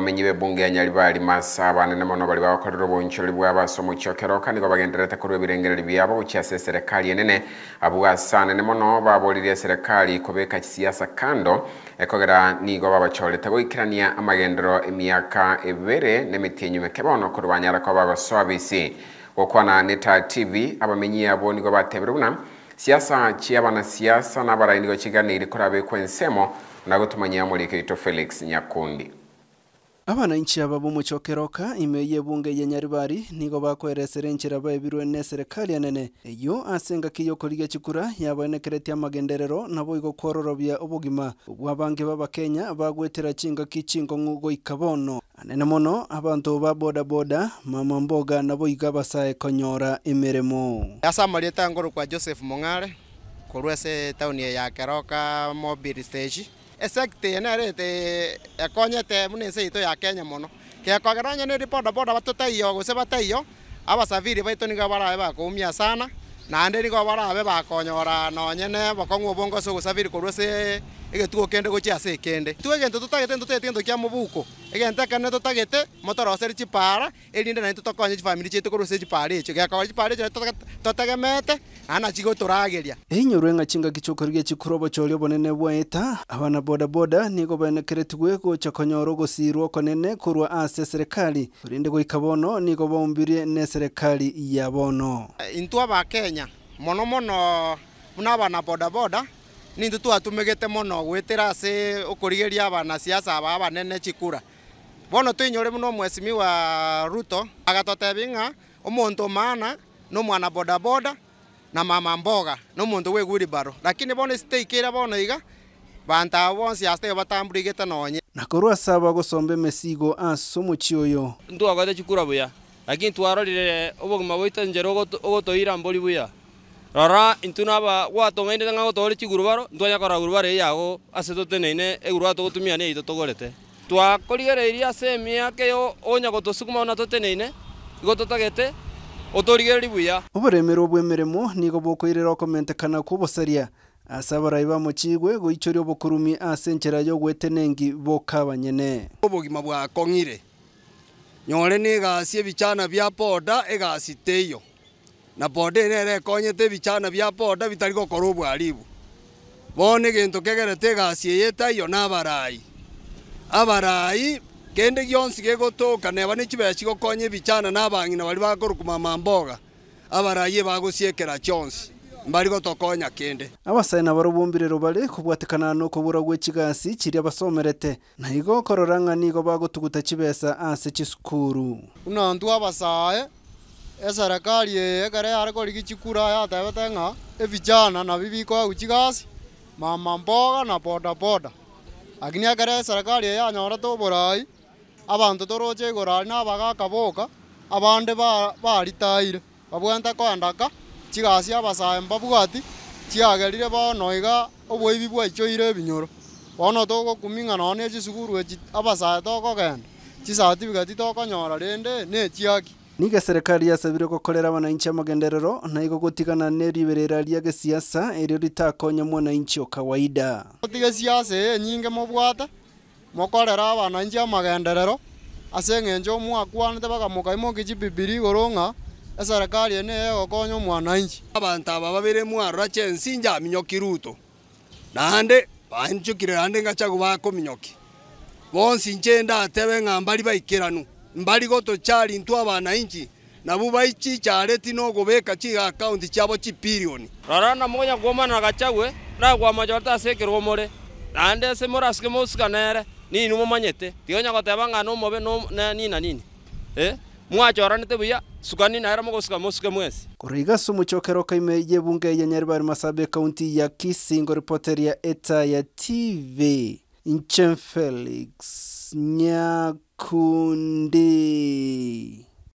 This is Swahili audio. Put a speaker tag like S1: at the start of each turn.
S1: bamenyi b'ebbungeenya libaalimasa abanene muno bali babakolera obuncoli bw'abasomi kyokero kandi babagenderete ku lw'ebirengero byabwe bukyasa eserekaali enene abwasa anene muno babuulirya eserekaali kubeeka kisiyasa kando ekogera nigo babakyolete bwikirania amagendero emyaka ebere n'emiti enyumeke bono okulwanirako babaswabisi okwana neta tv abamenyi abo nigo batebere buna siasa kyabanasiasa n'abarayi nigo kiganiire kuraba ekwensi emo nagutumanyia mulikeito felix nyakundi
S2: abananchi aba b'omuchokeroka imeye bunge ya nyaribari nigo bakweresera enchera baebirwe ne serikali enene eyo asenga kiyo yokorigia chikura yaboenekeretie amagenderero nabo igo kwororobia obogima obwa abange b'abakenya bagwetera chingaki chingong'u goika bono anene mono abanto ba bodaboda mama mboga na iga basae konyora emeremo
S1: Asa marieta angoro kwa joseph mong'are korwa ase etauni ya keroka mobili stage sector ene erete ekonyete mune ense itu ya kenya mono gekogera onye niri bodaboda batutaiyo gose bataiyo abasafiri baitu nigo barabe bakuumia sana naende nigo barabe bakonyora onyene bokong'wa obongo ase ogosafiri korwa ase egetugo kende gochi ase ekende twe egento tutagete ntutete egento kia mobuko egento egentekane totagete motoroseri chipara erinde nani totokonye chifamiri chitu koruse chipara echo gekogora chipara echo totegemete ana chigotorageria
S2: ehinyoru eng'achi ngagichokorigia chikura choria obonene bwaeta abana bodaboda nigo baenekeretiwe gocha konyora ogosirwa okonene korwa ase eserekari orinde goika bono nigo baumbirie na eserekari ya bono
S1: intwe abakenya mono mono buna abana bodaboda nintu twatumegete mono gwetera ase okorigeria abana siasa aba abanene chikura bono tu inyore muno mwesimi wa ruto agatotebia ng'a mana maana no mwana boda na mama mboga no muntu we guri baro lakini bono siteikire bono iga bantu abo bonsi ase batamburigete nonye
S2: nakorwa asaba gosomba emesigo ase omochi ndu
S1: ntwagote chikura buya lakini twarorire obogima bwaito njere
S3: ogotoira mbori buya rora intwe naba gwatong'ainire ng'a gotoore chigurubaro ntwanya korora gurubaro eyago ase toteneine egurubaro togotumia ne eito togorete twakurigereirie ase emiaka eyo onya gotosukuma ona toteneine igo totagete oturigereri buya
S2: oboremere obwa emeremo nigo bokoirera okomentekana kobosaria ase abarai bamochigwe goichoria obokurumi ase enchera ya ogwetenengi boka banyene
S3: obogima bwakong'ire nyore na egasi ebichana bia poda egasi teiyo na poda ere erekonyete ebichana bia poda bitari gokora obwaribu bono egento kegerete egasi eye etaiyo na abarai abarayi kende gionsi gegotoka neba ne chibaya chigokonya ebichana nabang'ina bari bakorukuma mamboga abarayi ebagosiekera chionsi mbari gotokonya kende
S2: abasani nabarobumbirero bare kubura gwe kigansi kiri abasomerete na igo okorora ng'ani igo bagotuguta chibesa ase chisukuru
S4: nontu abasae eserekari eye ekere yarekorigi chikura yatebete ng'a ebijana nabi bibiko chigasi mama mboga na bodaboda akinakere serikali eyanyore toborai abanto toroche igorari nabagakaboka abande ba baritaire babwente koendaka chigasia abasae mbabwati chiagerire bono iga oboibi bwaichoire ebinyoro bono togokuming'ana noone echisukuru echi abasae tokogenda chisatificate tokonyora rende na echiaki
S2: niga serikali yasabire gukorera wananchi amagenderero na igo gutigana neriberera ria gisiasa irio ritakonya mwananchi o kawaida
S4: gutige siasa enyinge mobwate mokorera abananchi amagenderero ase eng'encho omwakwanete baka mokai mokichi bibiri igoro ng'a eserikali ene
S3: egokonya omwananchi abanto aba babere mwarora chensi injaminyoki ruto naende banchukire naende ng'achagu minyoki bonsi nchenda ndatebe ngambali baikiranu mbali goto chali mbarigo tocharintu abananchi nabo baichi chareti no gobeka chiga account chabo chipirioni rarana goma na na kwa gomana gachagwe romore na ande se naende ase morasike mousikanere nini momanyete tiga onya goteba no nomobe nini na nini eh? mwachoranete buya sukani naera mogosuka mosuke mwesi
S2: kora igase omochokero kaime bunge ya nyaribari masabe kaunti ya kisingo ya eta ya tv nchen felix Nyakundi.